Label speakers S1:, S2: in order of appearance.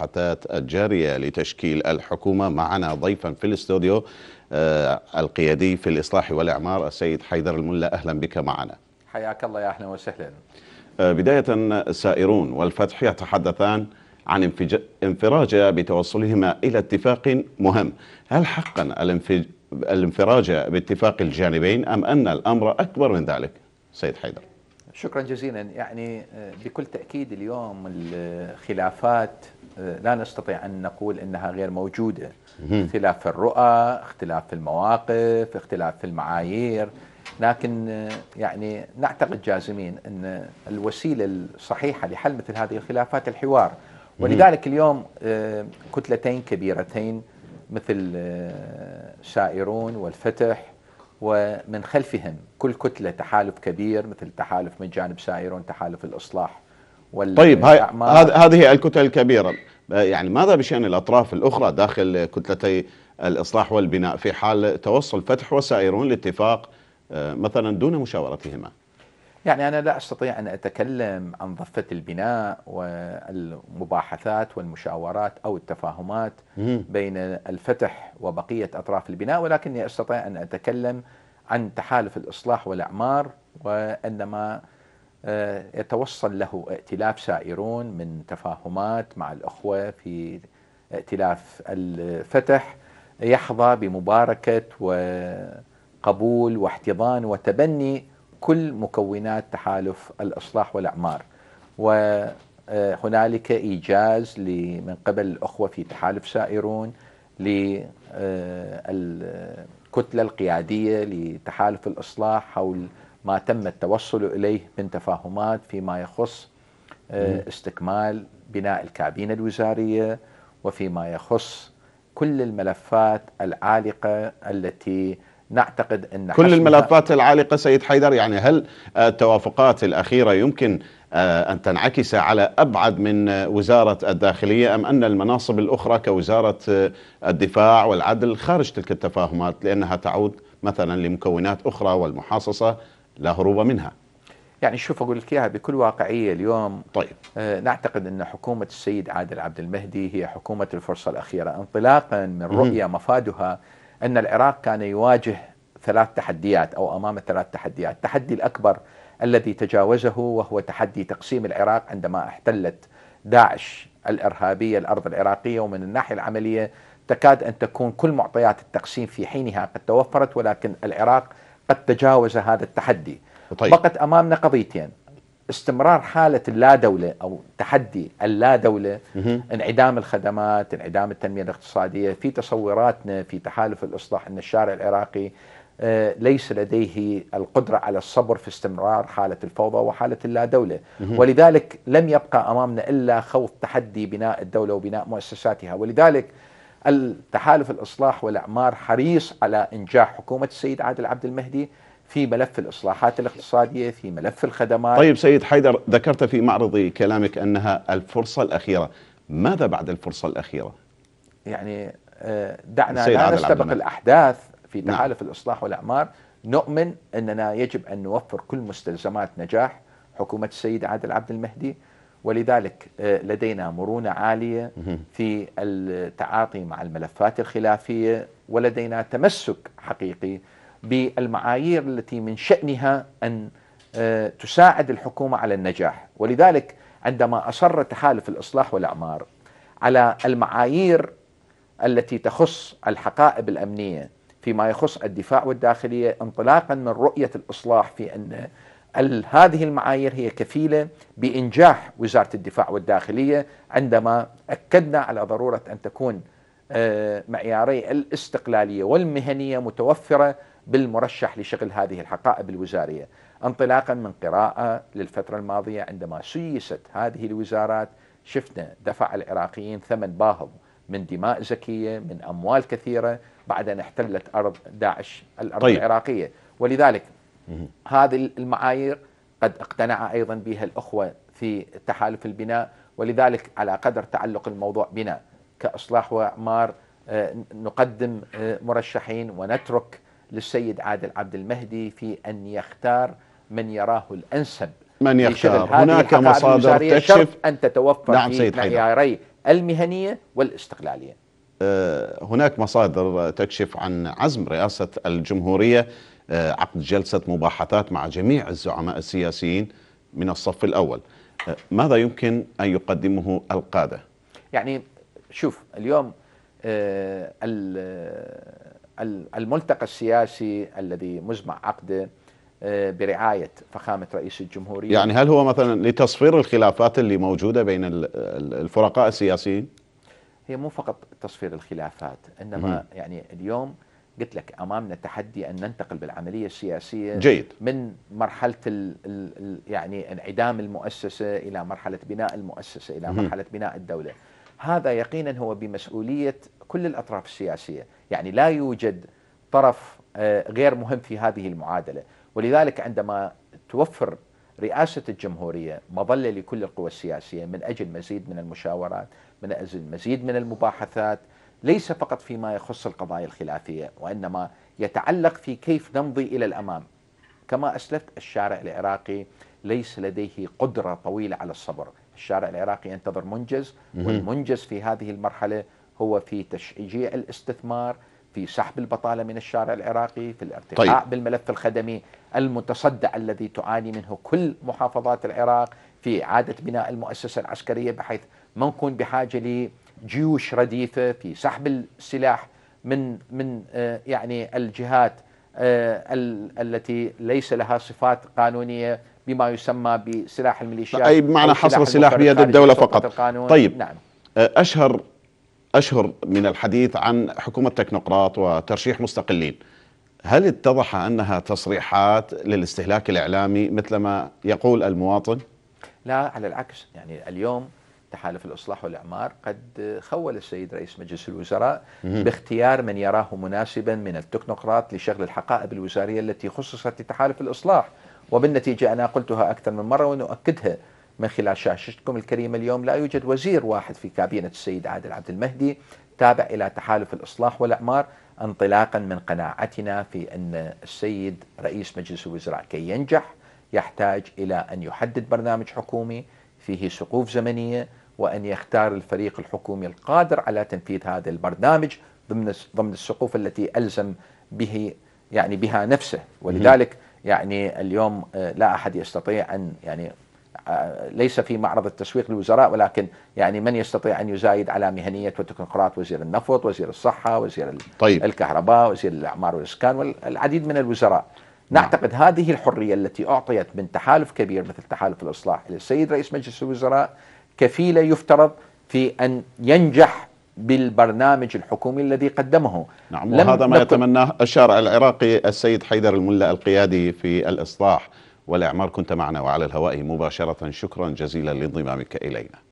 S1: المباحثات الجارية لتشكيل الحكومة معنا ضيفا في الاستوديو آه، القيادي في الإصلاح والإعمار السيد حيدر الملا أهلا بك معنا
S2: حياك الله يا أهلا وسهلا
S1: آه، بداية سائرون والفتح يتحدثان عن انفراج بتوصلهما إلى اتفاق مهم هل حقا الانفراج باتفاق الجانبين أم أن الأمر أكبر من ذلك سيد حيدر
S2: شكرا جزيلا يعني آه، بكل تاكيد اليوم الخلافات آه، لا نستطيع ان نقول انها غير موجوده اختلاف في الرؤى اختلاف في المواقف اختلاف في المعايير لكن آه، يعني نعتقد جازمين ان الوسيله الصحيحه لحل مثل هذه الخلافات الحوار ولذلك اليوم كتلتين كبيرتين مثل سائرون والفتح ومن خلفهم كل كتلة تحالف كبير مثل تحالف من جانب سائرون تحالف الإصلاح طيب هاي
S1: هذه الكتل الكبيرة يعني ماذا بشأن الأطراف الأخرى داخل كتلتي الإصلاح والبناء في حال توصل فتح وسائرون لاتفاق آه، مثلا دون مشاورتهما
S2: يعني أنا لا أستطيع أن أتكلم عن ضفة البناء والمباحثات والمشاورات أو التفاهمات بين الفتح وبقية أطراف البناء ولكني أستطيع أن أتكلم عن تحالف الإصلاح والأعمار وأن ما آه، يتوصل له ائتلاف سائرون من تفاهمات مع الأخوة في ائتلاف الفتح يحظى بمباركة وقبول واحتضان وتبني كل مكونات تحالف الإصلاح والأعمار وهنالك آه، إيجاز من قبل الأخوة في تحالف سائرون للكتلة آه، القيادية لتحالف الإصلاح حول ما تم التوصل إليه من تفاهمات فيما يخص آه، استكمال بناء الكابينة الوزارية وفيما يخص كل الملفات العالقة التي نعتقد ان كل الملفات
S1: العالقه سيد حيدر يعني هل آه، التوافقات الاخيره يمكن آه، ان تنعكس على ابعد من آه، وزاره الداخليه ام ان المناصب الاخرى كوزاره الدفاع والعدل خارج تلك التفاهمات لانها تعود مثلا لمكونات اخرى والمحاصصه لا هروب منها. يعني شوف اقول لك اياها بكل واقعيه اليوم طيب آه نعتقد ان حكومه السيد عادل عبد
S2: المهدي هي حكومه الفرصه الاخيره انطلاقا من رؤيه مفادها أن العراق كان يواجه ثلاث تحديات أو أمام ثلاث تحديات التحدي الأكبر الذي تجاوزه وهو تحدي تقسيم العراق عندما احتلت داعش الإرهابية الأرض العراقية ومن الناحية العملية تكاد أن تكون كل معطيات التقسيم في حينها قد توفرت ولكن العراق قد تجاوز هذا التحدي طيب. بقت أمامنا قضيتين استمرار حالة اللا دولة أو تحدي اللا دولة انعدام الخدمات انعدام التنمية الاقتصادية في تصوراتنا في تحالف الإصلاح أن الشارع العراقي آه، ليس لديه القدرة على الصبر في استمرار حالة الفوضى وحالة اللا دولة ولذلك لم يبقى أمامنا إلا خوض تحدي بناء الدولة وبناء مؤسساتها ولذلك التحالف الإصلاح والأعمار حريص على إنجاح حكومة السيد عادل عبد المهدي في ملف الإصلاحات الاقتصادية في ملف الخدمات طيب
S1: سيد حيدر ذكرت في معرض كلامك أنها الفرصة الأخيرة ماذا بعد الفرصة الأخيرة؟
S2: يعني آه، دعنا لا نستبق الأحداث في نعم. تحالف نعم. الإصلاح والأعمار نؤمن أننا يجب أن نوفر كل مستلزمات نجاح حكومة السيد عادل عبد المهدي ولذلك آه، لدينا مرونة عالية في التعاطي مع الملفات الخلافية ولدينا تمسك حقيقي بالمعايير التي من شأنها أن آه، تساعد الحكومة على النجاح ولذلك عندما أصر تحالف الإصلاح والأعمار على المعايير التي تخص الحقائب الأمنية فيما يخص الدفاع والداخلية انطلاقا من رؤية الإصلاح في أن هذه المعايير هي كفيلة بإنجاح وزارة الدفاع والداخلية عندما أكدنا على ضرورة أن تكون آه، معياري الاستقلالية والمهنية متوفرة بالمرشح لشغل هذه الحقائب الوزاريه انطلاقا من قراءه للفتره الماضيه عندما سيست هذه الوزارات شفنا دفع العراقيين ثمن باهظ من دماء زكيه من اموال كثيره بعد ان احتلت ارض داعش الارض طيب. العراقيه ولذلك هذه المعايير قد اقتنع ايضا بها الاخوه في تحالف البناء ولذلك على قدر تعلق الموضوع بنا كاصلاح واعمار آه، نقدم آه، مرشحين ونترك للسيد عادل عبد المهدي في أن يختار من يراه الأنسب
S1: من يختار هناك مصادر تكشف
S2: أن تتوفر نعم في معياري المهنية والاستقلالية
S1: آه، هناك مصادر تكشف عن عزم رئاسة الجمهورية آه، عقد جلسة مباحثات مع جميع الزعماء السياسيين من الصف الأول آه، ماذا يمكن أن يقدمه القادة؟
S2: يعني شوف اليوم الملتقى السياسي الذي مزمع عقده آه، برعاية فخامة رئيس الجمهورية يعني
S1: هل هو مثلا لتصفير الخلافات اللي موجودة بين الفرقاء السياسيين؟
S2: هي مو فقط تصفير الخلافات إنما مم. يعني اليوم قلت لك امامنا تحدي ان ننتقل بالعمليه السياسيه جيد. من مرحله الـ الـ يعني انعدام المؤسسه الى مرحله بناء المؤسسه الى مرحله بناء الدوله هذا يقينا هو بمسؤولية كل الأطراف السياسية يعني لا يوجد طرف آه، غير مهم في هذه المعادلة ولذلك عندما توفر رئاسة الجمهورية مظلة لكل القوى السياسية من أجل مزيد من المشاورات من أجل مزيد من المباحثات ليس فقط فيما يخص القضايا الخلافية وإنما يتعلق في كيف نمضي إلى الأمام كما أسلفت الشارع العراقي ليس لديه قدرة طويلة على الصبر الشارع العراقي ينتظر منجز والمنجز في هذه المرحلة هو في تشجيع الاستثمار في سحب البطالة من الشارع العراقي في الارتقاء طيب. بالملف الخدمي المتصدع الذي تعاني منه كل محافظات العراق في إعادة بناء المؤسسة العسكرية بحيث ما نكون بحاجة لجيوش رديفة في سحب السلاح من من آه، يعني الجهات آه، التي ليس لها صفات قانونيه بما يسمى بسلاح الميليشيات أي بمعنى حصر السلاح بيد الدولة فقط طيب نعم.
S1: آه، أشهر أشهر من الحديث عن حكومة تكنوقراط وترشيح مستقلين هل اتضح أنها تصريحات للاستهلاك الإعلامي مثل ما يقول المواطن؟
S2: لا على العكس يعني اليوم تحالف الإصلاح والإعمار قد خول السيد رئيس مجلس الوزراء باختيار من يراه مناسبا من التكنوقراط لشغل الحقائب الوزارية التي خصصت لتحالف الإصلاح وبالنتيجة أنا قلتها أكثر من مرة ونؤكدها من خلال شاشتكم الكريمة اليوم لا يوجد وزير واحد في كابينة السيد عادل عبد المهدي تابع إلى تحالف الإصلاح والإعمار انطلاقا من قناعتنا في أن السيد رئيس مجلس الوزراء كي ينجح يحتاج إلى أن يحدد برنامج حكومي فيه سقوف زمنية وأن يختار الفريق الحكومي القادر على تنفيذ هذا البرنامج ضمن ضمن السقوف التي ألزم به يعني بها نفسه ولذلك يعني اليوم آه، لا احد يستطيع ان يعني آه، ليس في معرض التسويق للوزراء ولكن يعني من يستطيع ان يزايد على مهنيه وتكنقراط وزير النفط، وزير الصحه، وزير طيب. الكهرباء، وزير الاعمار والاسكان والعديد من الوزراء. نعتقد نعم. هذه الحريه التي اعطيت من تحالف كبير مثل تحالف الاصلاح للسيد رئيس مجلس الوزراء كفيله يفترض في ان ينجح بالبرنامج الحكومي الذي قدمه
S1: نعم وهذا ما يتمناه الشارع العراقي السيد حيدر الملا القيادي في الإصلاح والإعمار كنت معنا وعلى الهواء مباشرة شكرا جزيلا لانضمامك إلينا